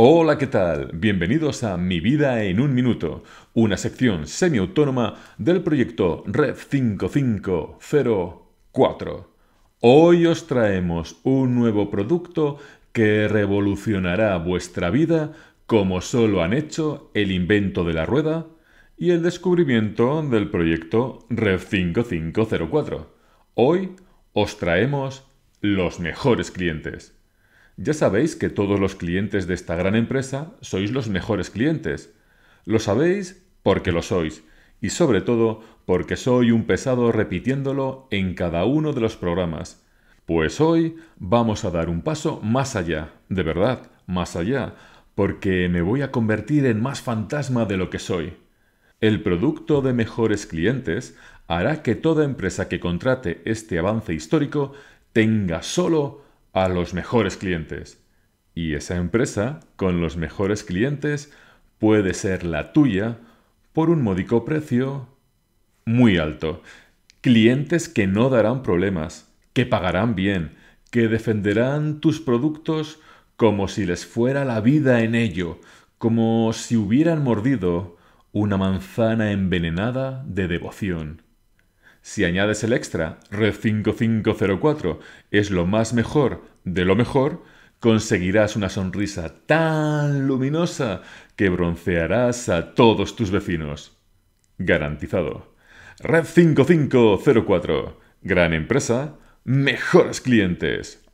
Hola, ¿qué tal? Bienvenidos a Mi vida en un minuto, una sección semiautónoma del proyecto Red 5504. Hoy os traemos un nuevo producto que revolucionará vuestra vida como solo han hecho el invento de la rueda y el descubrimiento del proyecto rev 5504. Hoy os traemos los mejores clientes. Ya sabéis que todos los clientes de esta gran empresa sois los mejores clientes. Lo sabéis porque lo sois y sobre todo porque soy un pesado repitiéndolo en cada uno de los programas. Pues hoy vamos a dar un paso más allá, de verdad, más allá, porque me voy a convertir en más fantasma de lo que soy. El producto de mejores clientes hará que toda empresa que contrate este avance histórico tenga solo a los mejores clientes. Y esa empresa, con los mejores clientes, puede ser la tuya por un módico precio muy alto. Clientes que no darán problemas, que pagarán bien, que defenderán tus productos como si les fuera la vida en ello, como si hubieran mordido una manzana envenenada de devoción. Si añades el extra, Red 5504 es lo más mejor de lo mejor, conseguirás una sonrisa tan luminosa que broncearás a todos tus vecinos. Garantizado. Red 5504. Gran empresa, mejores clientes.